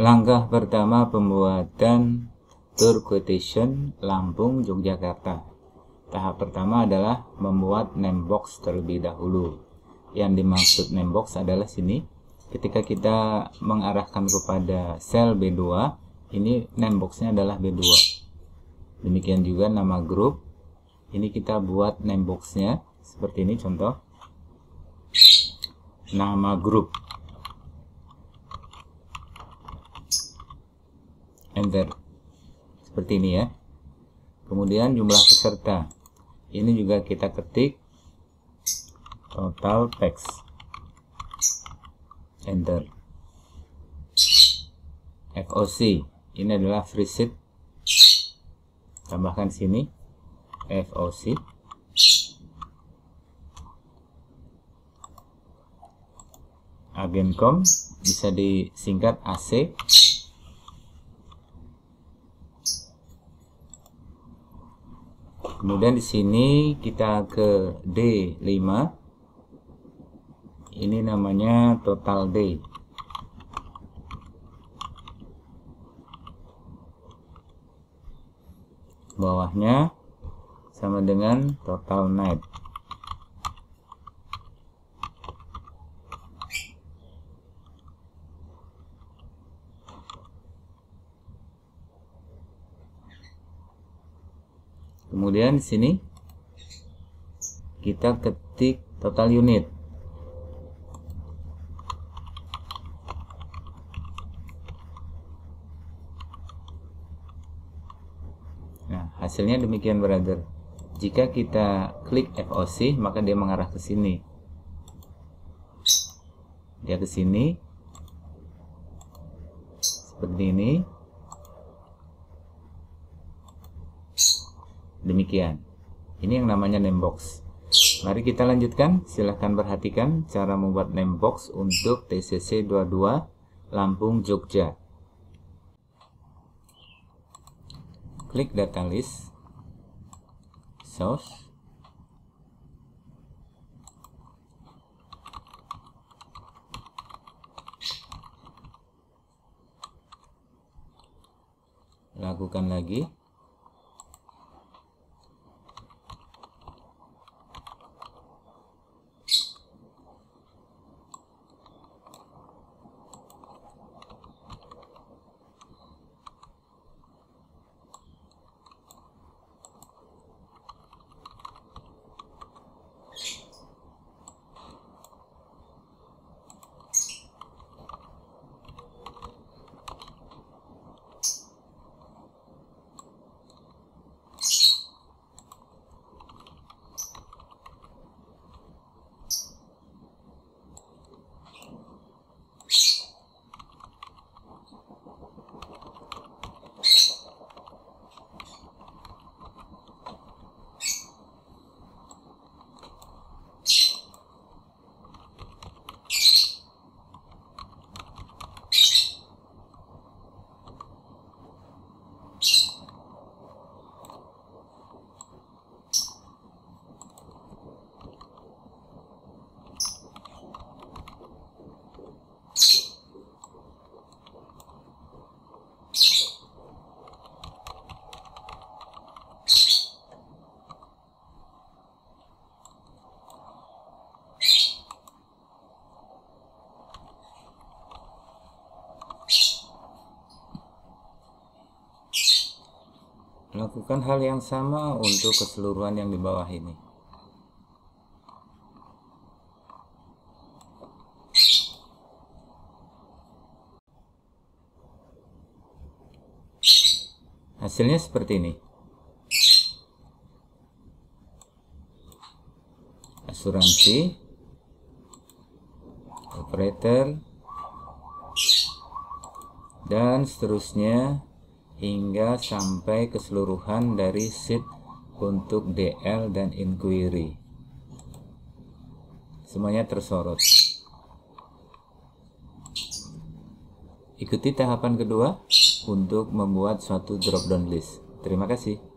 Langkah pertama pembuatan tour quotation Lampung Yogyakarta. Tahap pertama adalah membuat name box terlebih dahulu. Yang dimaksud name box adalah sini. Ketika kita mengarahkan kepada sel B2, ini name boxnya adalah B2. Demikian juga nama grup. Ini kita buat name boxnya seperti ini contoh. Nama grup Enter, seperti ini ya kemudian jumlah peserta ini juga kita ketik total packs enter FOC ini adalah free seat. tambahkan sini FOC agencom bisa disingkat AC Kemudian di sini kita ke D5. Ini namanya total D. Bawahnya sama dengan total night. kemudian di sini kita ketik total unit nah hasilnya demikian brother jika kita klik FOC maka dia mengarah ke sini dia ke sini seperti ini Demikian. Ini yang namanya name box. Mari kita lanjutkan. Silahkan perhatikan cara membuat name box untuk TCC 22 Lampung Jogja. Klik data list, source, lakukan lagi Lakukan hal yang sama untuk keseluruhan yang di bawah ini. Hasilnya seperti ini. Asuransi, operator, dan seterusnya hingga sampai keseluruhan dari sheet untuk DL dan inquiry. Semuanya tersorot. Ikuti tahapan kedua untuk membuat suatu drop down list. Terima kasih.